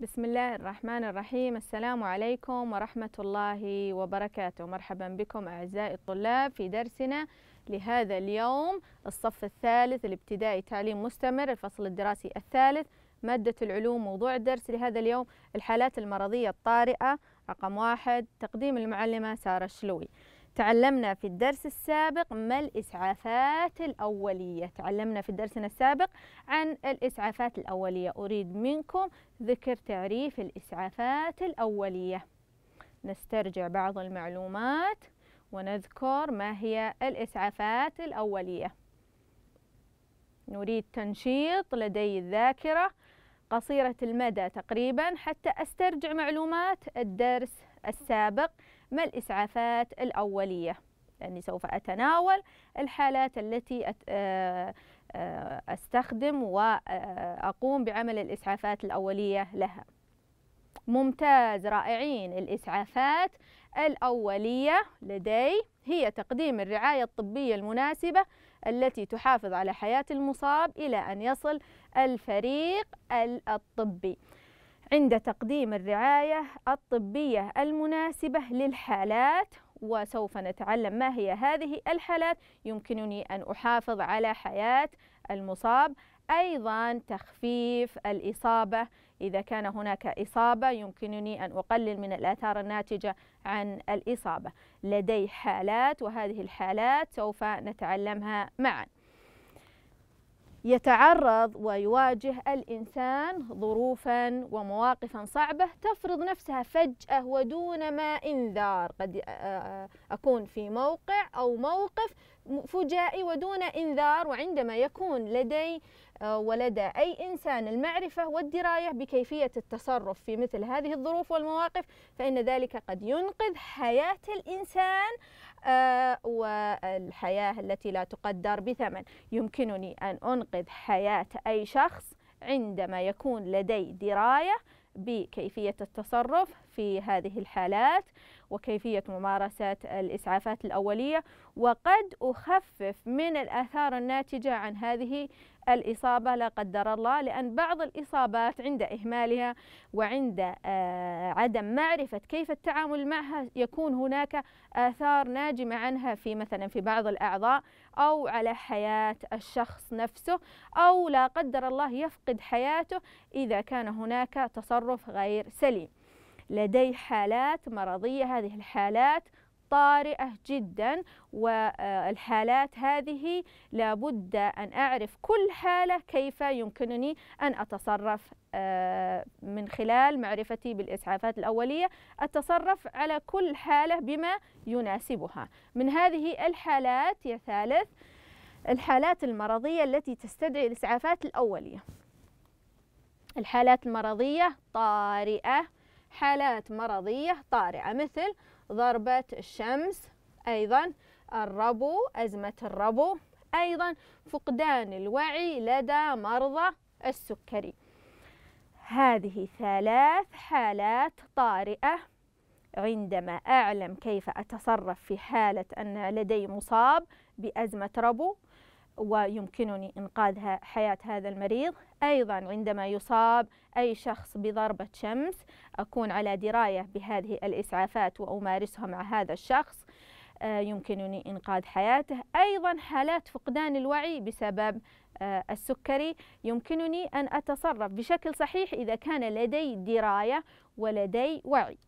بسم الله الرحمن الرحيم السلام عليكم ورحمة الله وبركاته مرحبا بكم أعزائي الطلاب في درسنا لهذا اليوم الصف الثالث الابتدائي تعليم مستمر الفصل الدراسي الثالث مادة العلوم موضوع الدرس لهذا اليوم الحالات المرضية الطارئة رقم واحد تقديم المعلمة سارة شلوي تعلمنا في الدرس السابق ما الإسعافات الأولية تعلمنا في درسنا السابق عن الإسعافات الأولية أريد منكم ذكر تعريف الإسعافات الأولية نسترجع بعض المعلومات ونذكر ما هي الإسعافات الأولية نريد تنشيط لدي الذاكرة قصيرة المدى تقريبا حتى أسترجع معلومات الدرس السابق ما الإسعافات الأولية لأني سوف أتناول الحالات التي آه، آه، أستخدم وأقوم آه، بعمل الإسعافات الأولية لها ممتاز رائعين الإسعافات الأولية لدي هي تقديم الرعاية الطبية المناسبة التي تحافظ على حياة المصاب إلى أن يصل الفريق الطبي عند تقديم الرعاية الطبية المناسبة للحالات وسوف نتعلم ما هي هذه الحالات يمكنني أن أحافظ على حياة المصاب أيضا تخفيف الإصابة إذا كان هناك إصابة يمكنني أن أقلل من الآثار الناتجة عن الإصابة لدي حالات وهذه الحالات سوف نتعلمها معاً يتعرض ويواجه الإنسان ظروفا ومواقفا صعبة تفرض نفسها فجأة ودون ما إنذار قد آه، آه، أكون في موقع أو موقف فجائي ودون إنذار وعندما يكون لدي آه، ولدى أي إنسان المعرفة والدراية بكيفية التصرف في مثل هذه الظروف والمواقف فإن ذلك قد ينقذ حياة الإنسان آه، والحياة التي لا تقدر بثمن يمكنني أن أنقذ حياة أي شخص عندما يكون لدي دراية بكيفية التصرف في هذه الحالات وكيفية ممارسة الإسعافات الأولية وقد أخفف من الآثار الناتجة عن هذه الإصابة لا قدر الله لأن بعض الإصابات عند إهمالها وعند آه، عدم معرفة كيف التعامل معها يكون هناك آثار ناجمة عنها في مثلا في بعض الأعضاء أو على حياة الشخص نفسه أو لا قدر الله يفقد حياته إذا كان هناك تصرف غير سليم لدي حالات مرضية هذه الحالات طارئة جدا والحالات هذه لابد أن أعرف كل حالة كيف يمكنني أن أتصرف آه، من خلال معرفتي بالإسعافات الأولية أتصرف على كل حالة بما يناسبها من هذه الحالات يا ثالث الحالات المرضية التي تستدعي الإسعافات الأولية الحالات المرضية طارئة حالات مرضية طارئة مثل ضربة الشمس أيضا الربو أزمة الربو أيضا فقدان الوعي لدى مرضى السكري هذه ثلاث حالات طارئة عندما أعلم كيف أتصرف في حالة أن لدي مصاب بأزمة ربو ويمكنني إنقاذ حياة هذا المريض أيضا عندما يصاب أي شخص بضربة شمس أكون على دراية بهذه الإسعافات وأمارسها مع هذا الشخص آه، يمكنني إنقاذ حياته أيضا حالات فقدان الوعي بسبب آه، السكري يمكنني أن أتصرف بشكل صحيح إذا كان لدي دراية ولدي وعي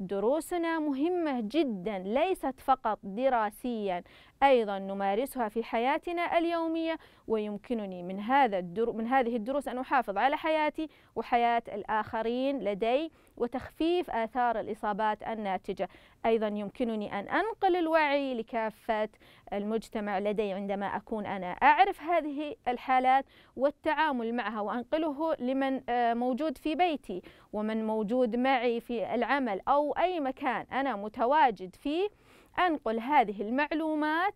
دروسنا مهمة جدا ليست فقط دراسيا أيضا نمارسها في حياتنا اليومية ويمكنني من هذا الدر من هذه الدروس أن أحافظ على حياتي وحياة الآخرين لدي وتخفيف آثار الإصابات الناتجة أيضا يمكنني أن أنقل الوعي لكافة المجتمع لدي عندما أكون أنا أعرف هذه الحالات والتعامل معها وأنقله لمن آه، موجود في بيتي ومن موجود معي في العمل أو أي مكان أنا متواجد فيه أنقل هذه المعلومات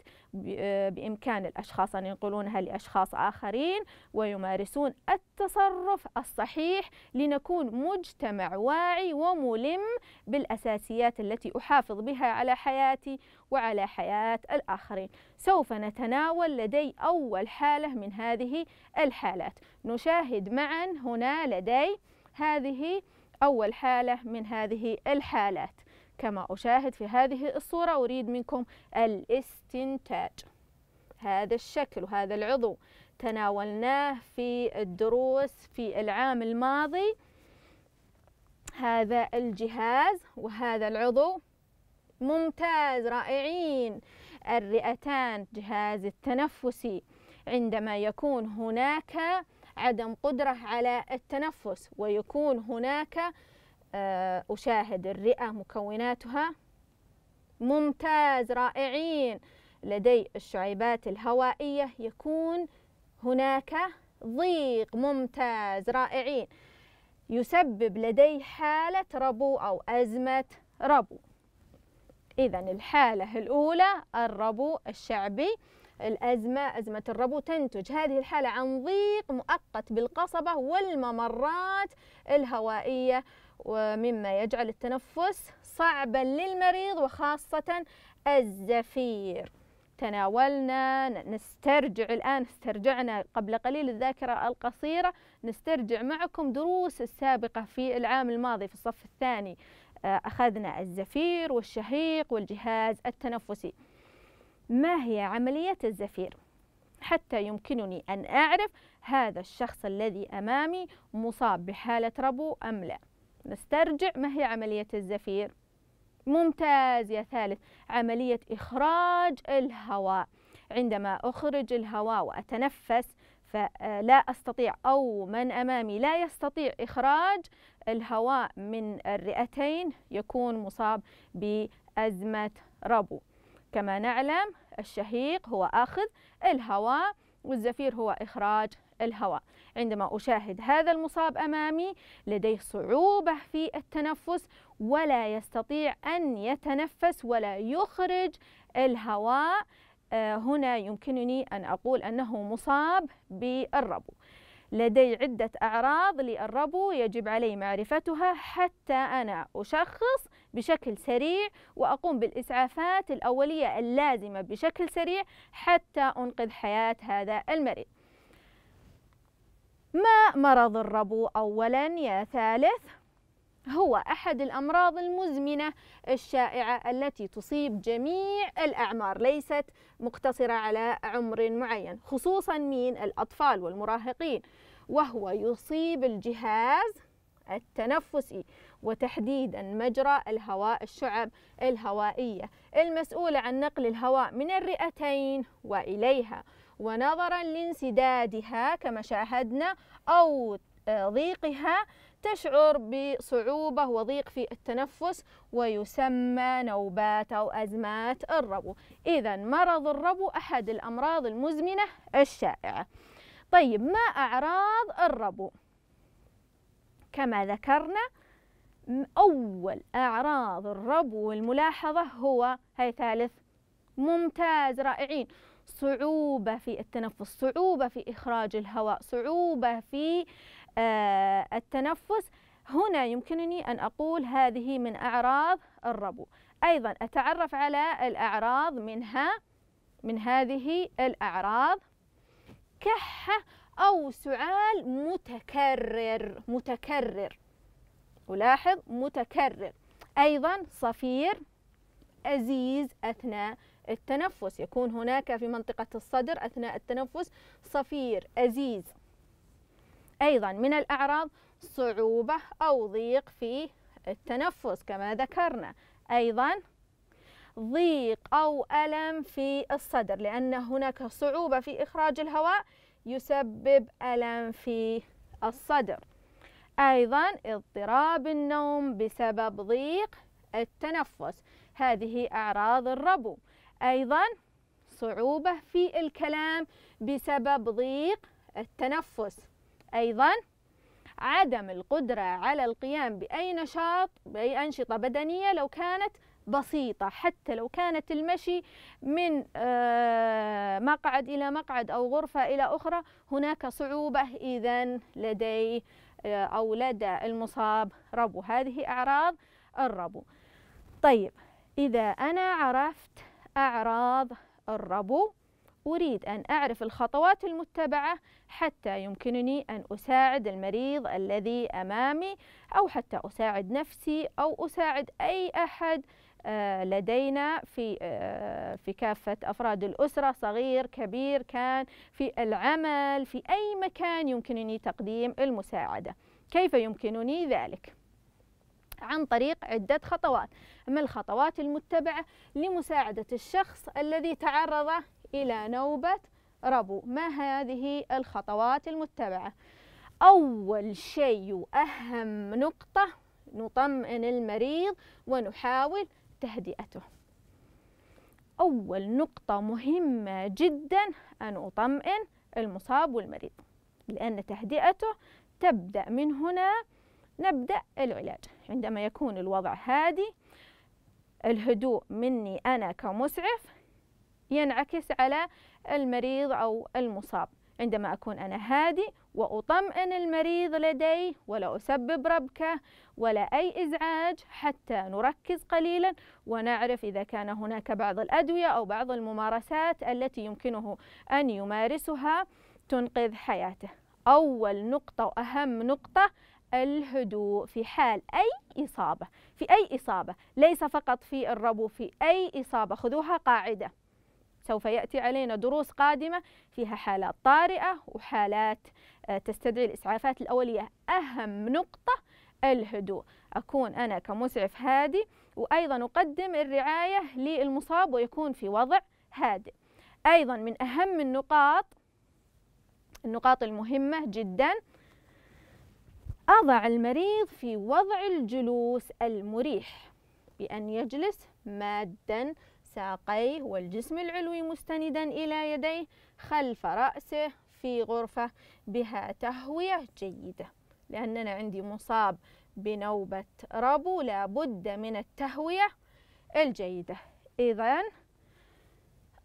آه، بإمكان الأشخاص أن ينقلونها لأشخاص آخرين ويمارسون التصرف الصحيح لنكون مجتمع واعي وملم بالأساسيات التي أحافظ بها على حياتي وعلى حياة الآخرين سوف نتناول لدي أول حالة من هذه الحالات نشاهد معا هنا لدي هذه أول حالة من هذه الحالات كما أشاهد في هذه الصورة أريد منكم الاستنتاج هذا الشكل وهذا العضو تناولناه في الدروس في العام الماضي هذا الجهاز وهذا العضو ممتاز رائعين الرئتان جهاز التنفسي عندما يكون هناك عدم قدرة على التنفس ويكون هناك آه، أشاهد الرئة مكوناتها ممتاز رائعين لدي الشعيبات الهوائية يكون هناك ضيق ممتاز رائعين يسبب لدي حالة ربو أو أزمة ربو إذا الحالة الأولى الربو الشعبي الأزمة أزمة الربو تنتج هذه الحالة عن ضيق مؤقت بالقصبة والممرات الهوائية ومما يجعل التنفس صعبا للمريض وخاصة الزفير تناولنا نسترجع الآن استرجعنا قبل قليل الذاكرة القصيرة نسترجع معكم دروس السابقة في العام الماضي في الصف الثاني آه، أخذنا الزفير والشهيق والجهاز التنفسي ما هي عملية الزفير؟ حتى يمكنني أن أعرف هذا الشخص الذي أمامي مصاب بحالة ربو أم لا نسترجع ما هي عملية الزفير ممتاز يا ثالث عملية إخراج الهواء عندما أخرج الهواء وأتنفس فلا أستطيع أو من أمامي لا يستطيع إخراج الهواء من الرئتين يكون مصاب بأزمة ربو كما نعلم الشهيق هو أخذ الهواء والزفير هو إخراج الهواء عندما أشاهد هذا المصاب أمامي لديه صعوبة في التنفس ولا يستطيع أن يتنفس ولا يخرج الهواء آه، هنا يمكنني أن أقول أنه مصاب بالربو لدي عدة أعراض للربو يجب علي معرفتها حتى أنا أشخص بشكل سريع وأقوم بالإسعافات الأولية اللازمة بشكل سريع حتى أنقذ حياة هذا المريض ما مرض الربو أولا يا ثالث هو أحد الأمراض المزمنة الشائعة التي تصيب جميع الأعمار ليست مقتصرة على عمر معين خصوصا من الأطفال والمراهقين وهو يصيب الجهاز التنفسي وتحديدا مجرى الهواء الشعب الهوائية المسؤولة عن نقل الهواء من الرئتين وإليها ونظرا لانسدادها كما شاهدنا أو ضيقها تشعر بصعوبة وضيق في التنفس ويسمى نوبات أو أزمات الربو إذا مرض الربو أحد الأمراض المزمنة الشائعة طيب ما أعراض الربو؟ كما ذكرنا أول أعراض الربو والملاحظة هو هاي ثالث ممتاز رائعين صعوبة في التنفس صعوبة في إخراج الهواء صعوبة في آه التنفس هنا يمكنني أن أقول هذه من أعراض الربو أيضا أتعرف على الأعراض منها من هذه الأعراض كحة أو سعال متكرر متكرر ولاحظ متكرر أيضا صفير أزيز أثناء التنفس يكون هناك في منطقة الصدر أثناء التنفس صفير أزيز أيضا من الأعراض صعوبة أو ضيق في التنفس كما ذكرنا أيضا ضيق أو ألم في الصدر لأن هناك صعوبة في إخراج الهواء يسبب ألم في الصدر أيضا اضطراب النوم بسبب ضيق التنفس هذه أعراض الربو أيضا صعوبة في الكلام بسبب ضيق التنفس أيضا عدم القدرة على القيام بأي نشاط بأي أنشطة بدنية لو كانت بسيطة حتى لو كانت المشي من آه، مقعد إلى مقعد أو غرفة إلى أخرى هناك صعوبة إذا لدي آه، أو لدى المصاب ربو هذه أعراض الربو طيب إذا أنا عرفت أعراض الربو أريد أن أعرف الخطوات المتبعة حتى يمكنني أن أساعد المريض الذي أمامي أو حتى أساعد نفسي أو أساعد أي أحد آه، لدينا في آه، في كافة أفراد الأسرة صغير كبير كان في العمل في أي مكان يمكنني تقديم المساعدة كيف يمكنني ذلك؟ عن طريق عدة خطوات من الخطوات المتبعة لمساعدة الشخص الذي تعرض إلى نوبة ربو ما هذه الخطوات المتبعة؟ أول شيء وأهم نقطة نطمئن المريض ونحاول تهدئته أول نقطة مهمة جدا أن أطمئن المصاب والمريض لأن تهدئته تبدأ من هنا نبدأ العلاج عندما يكون الوضع هادي الهدوء مني أنا كمسعف ينعكس على المريض أو المصاب عندما أكون أنا هادئ وأطمئن المريض لديه ولا أسبب ربكة ولا أي إزعاج حتى نركز قليلا ونعرف إذا كان هناك بعض الأدوية أو بعض الممارسات التي يمكنه أن يمارسها تنقذ حياته أول نقطة وأهم نقطة الهدوء في حال أي إصابة في أي إصابة ليس فقط في الربو في أي إصابة خذوها قاعدة سوف يأتي علينا دروس قادمة فيها حالات طارئة وحالات آه، تستدعي الإسعافات الأولية أهم نقطة الهدوء أكون أنا كمسعف هادي وأيضا أقدم الرعاية للمصاب ويكون في وضع هادئ أيضا من أهم النقاط النقاط المهمة جدا أضع المريض في وضع الجلوس المريح بأن يجلس مادا ساقيه والجسم العلوي مستندا إلى يديه خلف رأسه في غرفة بها تهوية جيدة لأننا عندي مصاب بنوبة ربو لابد من التهوية الجيدة إذا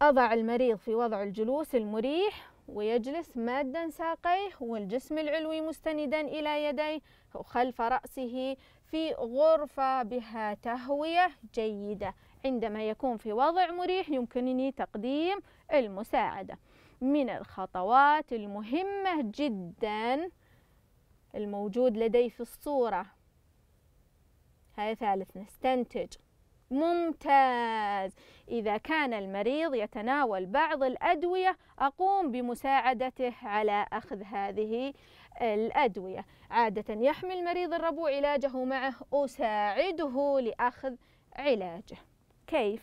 أضع المريض في وضع الجلوس المريح ويجلس مادا ساقيه والجسم العلوي مستندا إلى يديه وخلف رأسه في غرفة بها تهوية جيدة عندما يكون في وضع مريح يمكنني تقديم المساعدة من الخطوات المهمة جدا الموجود لدي في الصورة هذا ثالث نستنتج ممتاز إذا كان المريض يتناول بعض الأدوية أقوم بمساعدته على أخذ هذه الأدوية عادة يحمل مريض الربو علاجه معه أساعده لأخذ علاجه كيف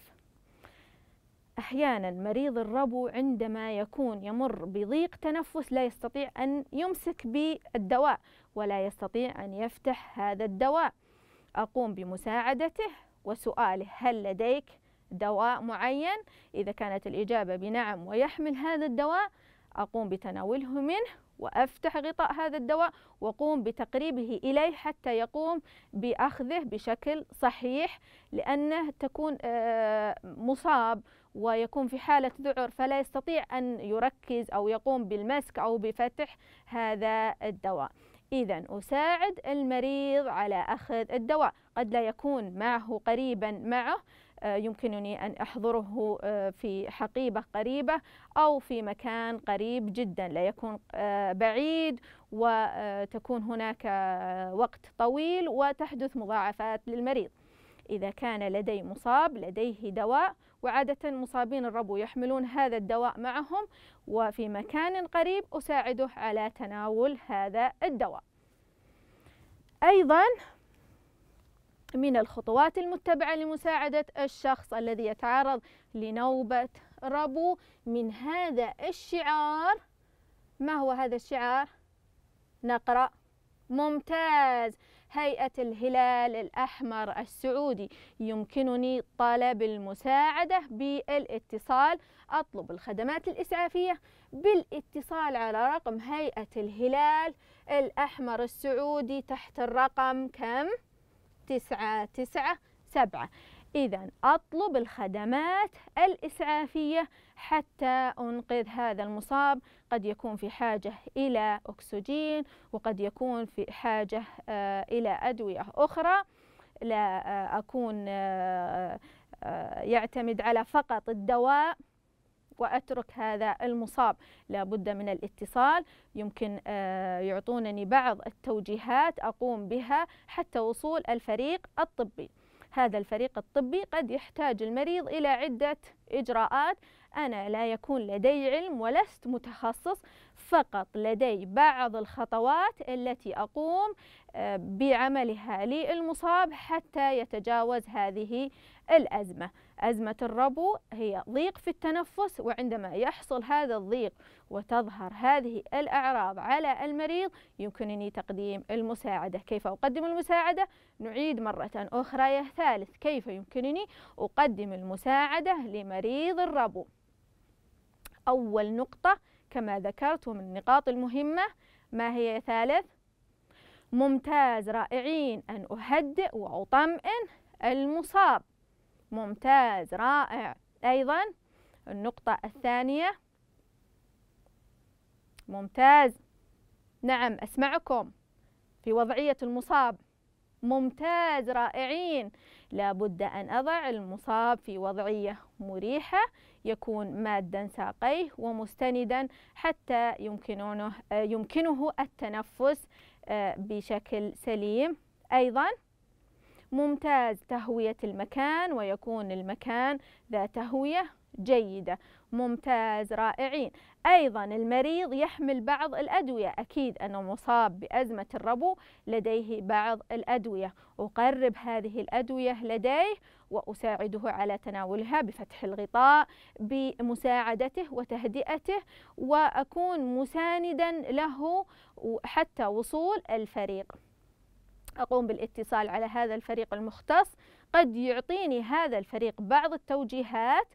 احيانا مريض الربو عندما يكون يمر بضيق تنفس لا يستطيع ان يمسك بالدواء ولا يستطيع ان يفتح هذا الدواء اقوم بمساعدته وسؤاله هل لديك دواء معين اذا كانت الاجابه بنعم ويحمل هذا الدواء اقوم بتناوله منه وأفتح غطاء هذا الدواء واقوم بتقريبه إليه حتى يقوم بأخذه بشكل صحيح لأنه تكون آه، مصاب ويكون في حالة ذعر فلا يستطيع أن يركز أو يقوم بالمسك أو بفتح هذا الدواء إذا أساعد المريض على أخذ الدواء قد لا يكون معه قريبا معه آه، يمكنني أن أحضره آه، في حقيبة قريبة أو في مكان قريب جدا لا يكون آه، بعيد وتكون هناك وقت طويل وتحدث مضاعفات للمريض إذا كان لدي مصاب لديه دواء وعادة مصابين الربو يحملون هذا الدواء معهم وفي مكان قريب أساعده على تناول هذا الدواء أيضا من الخطوات المتبعة لمساعدة الشخص الذي يتعرض لنوبة ربو من هذا الشعار ما هو هذا الشعار؟ نقرأ ممتاز هيئة الهلال الأحمر السعودي يمكنني طلب المساعدة بالاتصال أطلب الخدمات الإسعافية بالاتصال على رقم هيئة الهلال الأحمر السعودي تحت الرقم كم؟ تسعة تسعة سبعة إذا أطلب الخدمات الإسعافية حتى أنقذ هذا المصاب قد يكون في حاجة إلى أكسجين وقد يكون في حاجة آه، إلى أدوية أخرى لا آه، أكون آه، يعتمد على فقط الدواء وأترك هذا المصاب لابد من الاتصال يمكن آه، يعطونني بعض التوجيهات أقوم بها حتى وصول الفريق الطبي هذا الفريق الطبي قد يحتاج المريض إلى عدة إجراءات أنا لا يكون لدي علم ولست متخصص فقط لدي بعض الخطوات التي أقوم آه، بعملها للمصاب حتى يتجاوز هذه الأزمة أزمة الربو هي ضيق في التنفس وعندما يحصل هذا الضيق وتظهر هذه الأعراض على المريض يمكنني تقديم المساعدة كيف أقدم المساعدة؟ نعيد مرة أخرى يا ثالث كيف يمكنني أقدم المساعدة لمريض الربو؟ أول نقطة كما ذكرت ومن النقاط المهمة ما هي يا ثالث؟ ممتاز رائعين أن أهدئ وأطمئن المصاب ممتاز رائع أيضا النقطة الثانية ممتاز نعم أسمعكم في وضعية المصاب ممتاز رائعين لابد أن أضع المصاب في وضعية مريحة يكون مادا ساقيه ومستندا حتى يمكنه, يمكنه التنفس آه، بشكل سليم أيضاً ممتاز تهوية المكان ويكون المكان ذا تهوية جيدة ممتاز رائعين أيضا المريض يحمل بعض الأدوية أكيد أنه مصاب بأزمة الربو لديه بعض الأدوية أقرب هذه الأدوية لديه وأساعده على تناولها بفتح الغطاء بمساعدته وتهدئته وأكون مساندا له حتى وصول الفريق أقوم بالاتصال على هذا الفريق المختص قد يعطيني هذا الفريق بعض التوجيهات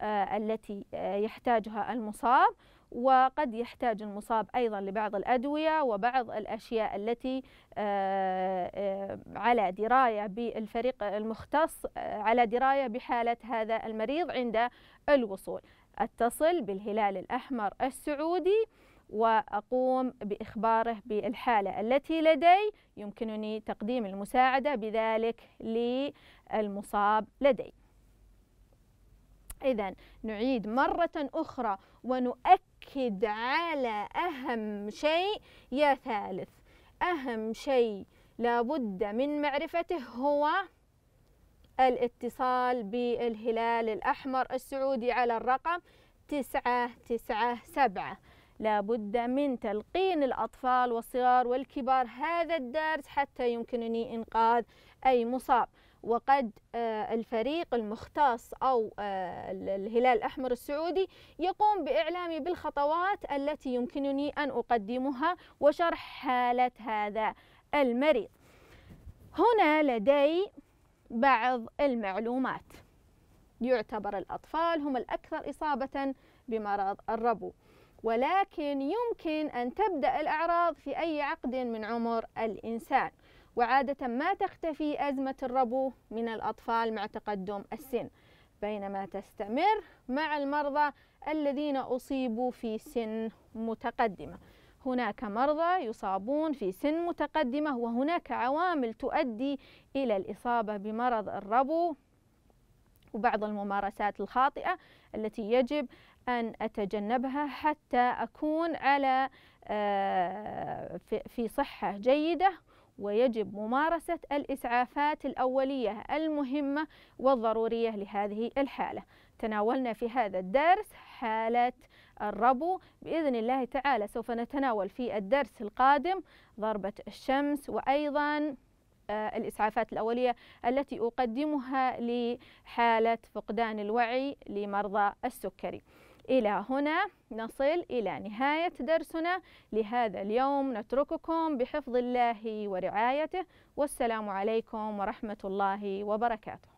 آه، التي آه، يحتاجها المصاب وقد يحتاج المصاب أيضا لبعض الأدوية وبعض الأشياء التي آه، على دراية بالفريق المختص على دراية بحالة هذا المريض عند الوصول أتصل بالهلال الأحمر السعودي وأقوم بإخباره بالحالة التي لدي يمكنني تقديم المساعدة بذلك للمصاب لدي إذا نعيد مرة أخرى ونؤكد على أهم شيء يا ثالث أهم شيء لابد من معرفته هو الاتصال بالهلال الأحمر السعودي على الرقم تسعة تسعة سبعة لابد من تلقين الأطفال والصغار والكبار هذا الدرس حتى يمكنني إنقاذ أي مصاب وقد آه، الفريق المختص أو آه، الهلال الأحمر السعودي يقوم بإعلامي بالخطوات التي يمكنني أن أقدمها وشرح حالة هذا المريض هنا لدي بعض المعلومات يعتبر الأطفال هم الأكثر إصابة بمرض الربو ولكن يمكن أن تبدأ الأعراض في أي عقد من عمر الإنسان وعادة ما تختفي أزمة الربو من الأطفال مع تقدم السن بينما تستمر مع المرضى الذين أصيبوا في سن متقدمة هناك مرضى يصابون في سن متقدمة وهناك عوامل تؤدي إلى الإصابة بمرض الربو وبعض الممارسات الخاطئة التي يجب أن أتجنبها حتى أكون على آه، في صحة جيدة ويجب ممارسة الإسعافات الأولية المهمة والضرورية لهذه الحالة تناولنا في هذا الدرس حالة الربو بإذن الله تعالى سوف نتناول في الدرس القادم ضربة الشمس وأيضا آه، الإسعافات الأولية التي أقدمها لحالة فقدان الوعي لمرضى السكري إلى هنا نصل إلى نهاية درسنا لهذا اليوم نترككم بحفظ الله ورعايته والسلام عليكم ورحمة الله وبركاته